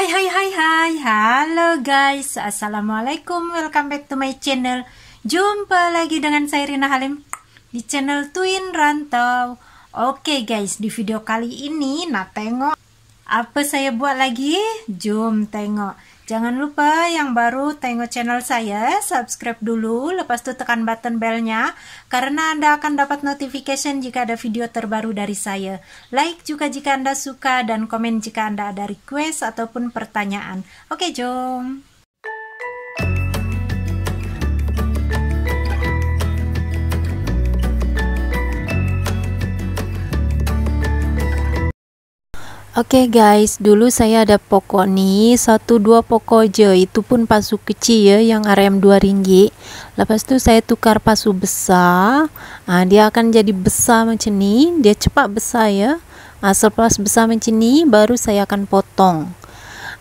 Hai hai hai hai Halo guys Assalamualaikum Welcome back to my channel Jumpa lagi dengan saya Rina Halim Di channel Twin Rantau Oke guys di video kali ini Nah tengok Apa saya buat lagi Jom tengok Jangan lupa yang baru tengok channel saya, subscribe dulu, lepas itu tekan button bell-nya, karena Anda akan dapat notification jika ada video terbaru dari saya. Like juga jika Anda suka, dan komen jika Anda ada request ataupun pertanyaan. Oke, jom! Oke okay guys, dulu saya ada pokok nih, satu dua pokok aja, itu pun pasu kecil ya yang RM 2 ringgit. Lepas itu saya tukar pasu besar. Nah, dia akan jadi besar macam ni, dia cepat besar ya. Nah, selepas besar macam ni baru saya akan potong.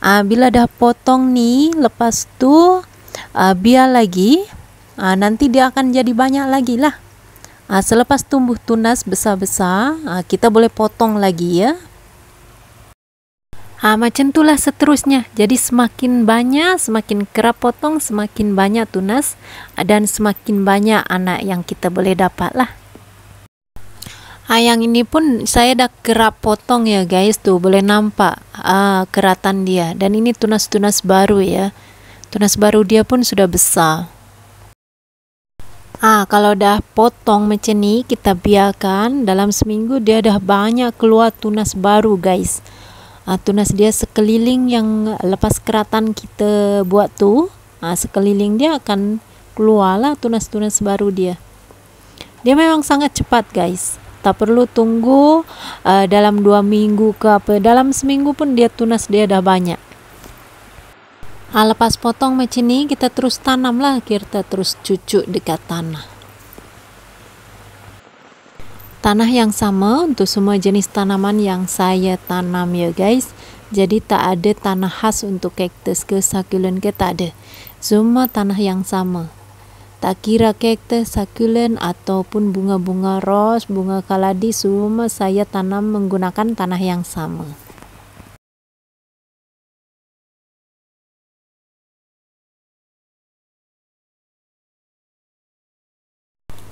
Nah, bila dah potong nih, lepas tu uh, biar lagi. Nah, nanti dia akan jadi banyak lagi lah. Nah, selepas tumbuh tunas besar-besar, ah, kita boleh potong lagi ya Ah, macam itulah seterusnya. Jadi semakin banyak, semakin kerap potong, semakin banyak tunas ah, dan semakin banyak anak yang kita boleh dapat lah. Ah, yang ini pun saya dah kerap potong ya guys tuh boleh nampak ah, keratan dia dan ini tunas-tunas baru ya. Tunas baru dia pun sudah besar. Ah, kalau dah potong macam ni kita biarkan dalam seminggu dia dah banyak keluar tunas baru guys uh, tunas dia sekeliling yang lepas keratan kita buat tu uh, sekeliling dia akan keluarlah tunas-tunas baru dia dia memang sangat cepat guys tak perlu tunggu uh, dalam dua minggu ke apa dalam seminggu pun dia tunas dia dah banyak uh, lepas potong macam ni kita terus tanam lah kita terus cucuk dekat tanah tanah yang sama untuk semua jenis tanaman yang saya tanam ya guys jadi tak ada tanah khas untuk kaktus ke sakulen ke tak ada semua tanah yang sama tak kira kaktus sakulen ataupun bunga-bunga ros bunga kaladi semua saya tanam menggunakan tanah yang sama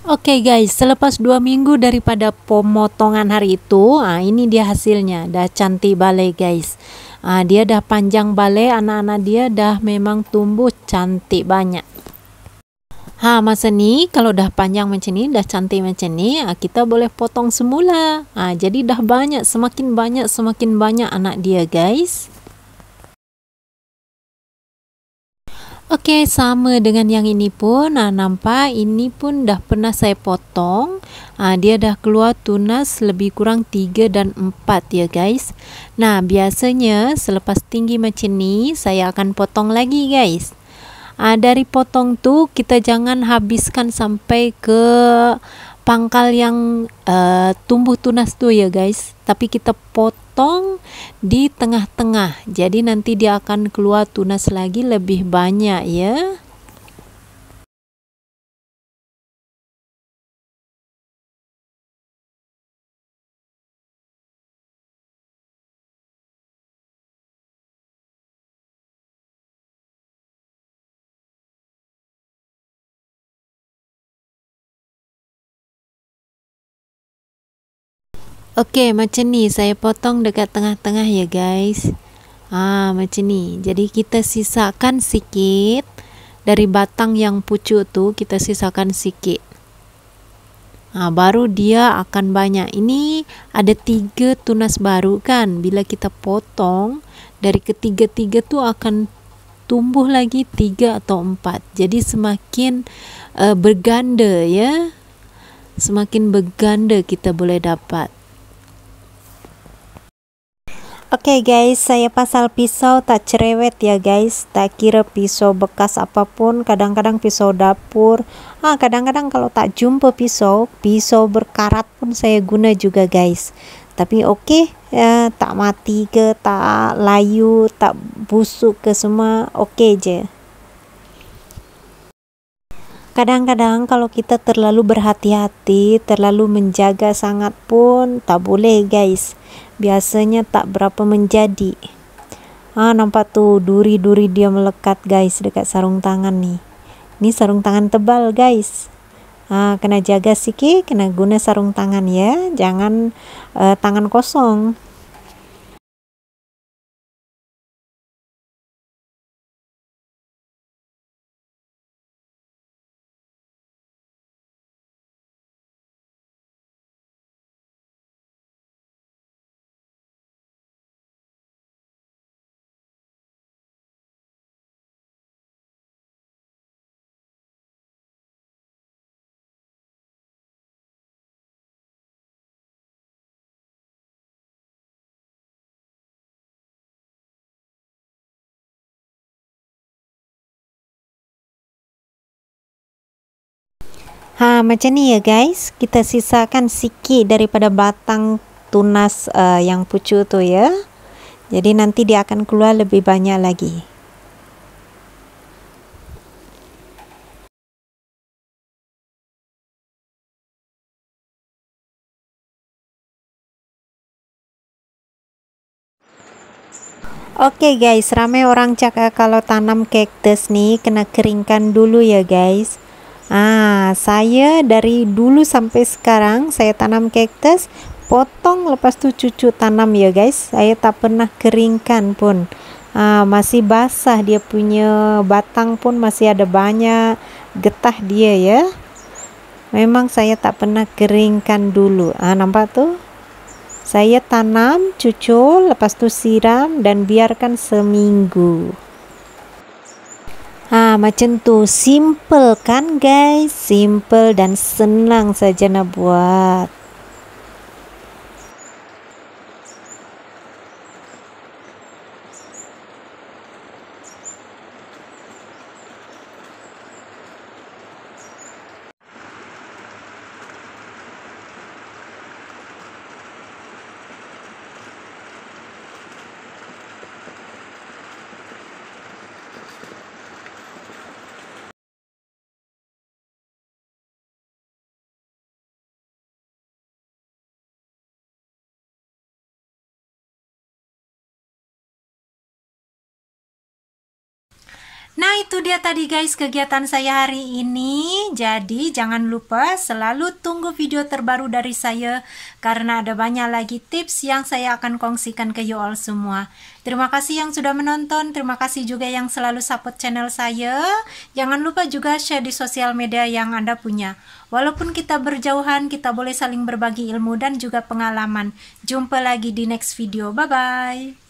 Oke okay guys, selepas dua minggu daripada pemotongan hari itu, nah ini dia hasilnya, dah cantik balai guys. Nah, dia dah panjang balai, anak-anak dia dah memang tumbuh cantik banyak. Ha masa ni kalau dah panjang macam ni, dah cantik macam ni, ah, kita boleh potong semula. Ha, ah, jadi dah banyak, semakin banyak, semakin banyak anak dia guys. Oke, okay, sama dengan yang ini pun. Nah, nampak ini pun dah pernah saya potong. Nah, dia dah keluar tunas lebih kurang 3 dan 4 ya, guys. Nah, biasanya selepas tinggi macam ni, saya akan potong lagi, guys. Nah, dari potong tu kita jangan habiskan sampai ke pangkal yang uh, tumbuh tunas tu ya, guys. Tapi kita potong Tong di tengah-tengah. Jadi nanti dia akan keluar tunas lagi lebih banyak ya. Oke, okay, macam ni saya potong dekat tengah-tengah ya guys. Ah, macam ni. Jadi kita sisakan sikit dari batang yang pucuk tu kita sisakan sikit. Ah baru dia akan banyak. Ini ada tiga tunas baru kan. Bila kita potong dari ketiga-tiga tu akan tumbuh lagi tiga atau empat. Jadi semakin uh, berganda ya. Semakin berganda kita boleh dapat. Oke okay guys, saya pasal pisau tak cerewet ya guys. Tak kira pisau bekas apapun, kadang-kadang pisau dapur. Ah, kadang-kadang kalau tak jumpa pisau, pisau berkarat pun saya guna juga guys. Tapi oke, okay, eh, tak mati ke, tak layu, tak busuk ke semua, oke okay je. Kadang-kadang kalau kita terlalu berhati-hati, terlalu menjaga sangat pun tak boleh guys. Biasanya tak berapa menjadi. Ah nampak tuh duri-duri dia melekat guys dekat sarung tangan nih. Ini sarung tangan tebal guys. Ah kena jaga sikit, kena guna sarung tangan ya. Jangan uh, tangan kosong. Ha, macam ni ya guys. Kita sisakan sikit daripada batang tunas uh, yang pucuk tu ya. Jadi nanti dia akan keluar lebih banyak lagi. Oke okay guys, ramai orang cakap kalau tanam cactus nih kena keringkan dulu ya guys. Ah, saya dari dulu sampai sekarang saya tanam kaktus, potong lepas itu cucu tanam ya guys. Saya tak pernah keringkan pun. Ah, masih basah dia punya batang pun masih ada banyak getah dia ya. Memang saya tak pernah keringkan dulu. Ah, nampak tuh? Saya tanam, cucul, lepas itu siram dan biarkan seminggu macam tu simple kan guys simple dan senang saja nak buat Nah itu dia tadi guys kegiatan saya hari ini Jadi jangan lupa selalu tunggu video terbaru dari saya Karena ada banyak lagi tips yang saya akan kongsikan ke you all semua Terima kasih yang sudah menonton Terima kasih juga yang selalu support channel saya Jangan lupa juga share di sosial media yang Anda punya Walaupun kita berjauhan kita boleh saling berbagi ilmu dan juga pengalaman Jumpa lagi di next video Bye bye